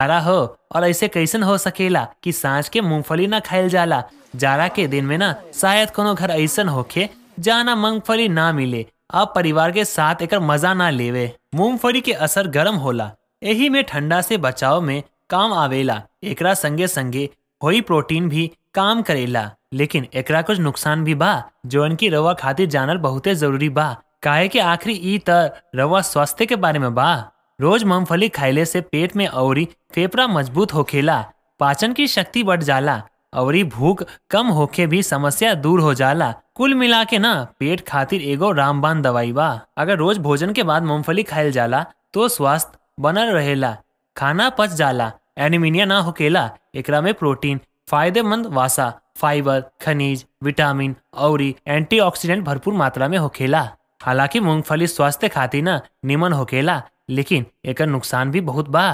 Zara हो और ऐसे कैसन हो सकेला कि सांझ के मूंगफली ना खायल जाला जारा के दिन में ना शायद कोनो घर ऐसन होके जहाँ ना मूंगफली ना मिले आप परिवार के साथ एक मजा ना लेवे मूंगफली के असर गर्म होला यही में ठंडा से बचाव में काम आवेला एकरा संगे संगे होई प्रोटीन भी काम करेला लेकिन एकरा कुछ नुकसान भी बा जो की रवा खातिर जानल बहुते जरूरी बा काहे के आखिरी ई त रवा स्वास्थ्य के बारे में बा रोज मूंगफली खाइले से पेट में अवरी फेफड़ा मजबूत होखेला पाचन की शक्ति बढ़ जाला अवरी भूख कम होके भी समस्या दूर हो जाला कुल मिला के ना पेट खातिर एगो रामबान दवाई बा अगर रोज भोजन के बाद मूंगफली खाइल जाला तो स्वास्थ्य बनल रहेला खाना पच जाला एनिमिनिया ना होकेला एकरा में प्रोटीन फायदेमंद वासा फाइबर खनिज विटामिन और एंटीऑक्सीडेंट भरपूर मात्रा में होखेला हालांकि मूंगफली स्वास्थ्य खातिर ना निमन होखेला लेकिन एकर नुकसान भी बहुत बा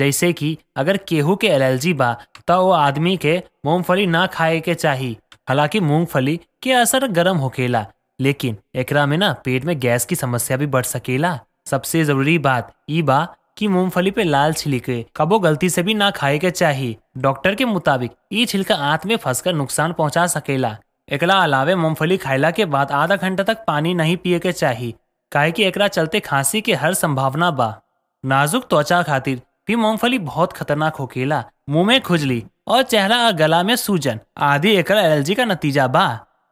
जैसे कि अगर केहू के एलर्जी बा तो वो आदमी के मूंगफली ना खाए के चाही हालांकि मूंगफली के असर गर्म होकेला लेकिन एकरा में ना पेट में गैस की समस्या भी बढ़ सकेला सबसे जरूरी बात ई बा कि मूंगफली पे लाल छिलके कबो गलती से भी ना खाए के चाहिए डॉक्टर के मुताबिक ई छिलका आंत में कर नुकसान पहुंचा सकेला एकला अलावे मूंगफली खाइला के बाद आधा घंटा तक पानी नहीं पिए के चाहिए काहे कि एकरा चलते खांसी के हर संभावना बा नाजुक त्वचा खातिर भी मूंगफली बहुत खतरनाक होकेला मुंह में खुजली और चेहरा और गला में सूजन आदि एकरा एलर्जी का नतीजा बा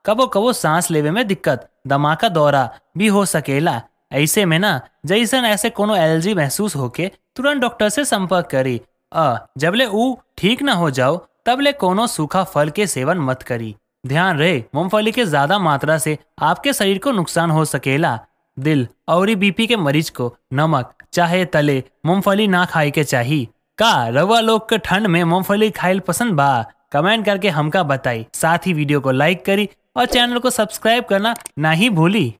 कबो कबो सांस लेवे में दिक्कत दमा का दौरा भी हो सकेला ऐसे में ना जैसन ऐसे कोनो एलर्जी महसूस होके तुरंत डॉक्टर से संपर्क करी अ ले ऊ ठीक ना हो जाओ तबले कोनो सूखा फल के सेवन मत करी ध्यान रहे मूंगफली के ज्यादा मात्रा से आपके शरीर को नुकसान हो सकेला दिल और बीपी के मरीज को नमक चाहे तले मूंगफली ना खाए के चाहिए का रवा लोग के ठंड में मूंगफली खाइल पसंद बा कमेंट करके हमका बताई साथ ही वीडियो को लाइक करी और चैनल को सब्सक्राइब करना ना ही भूली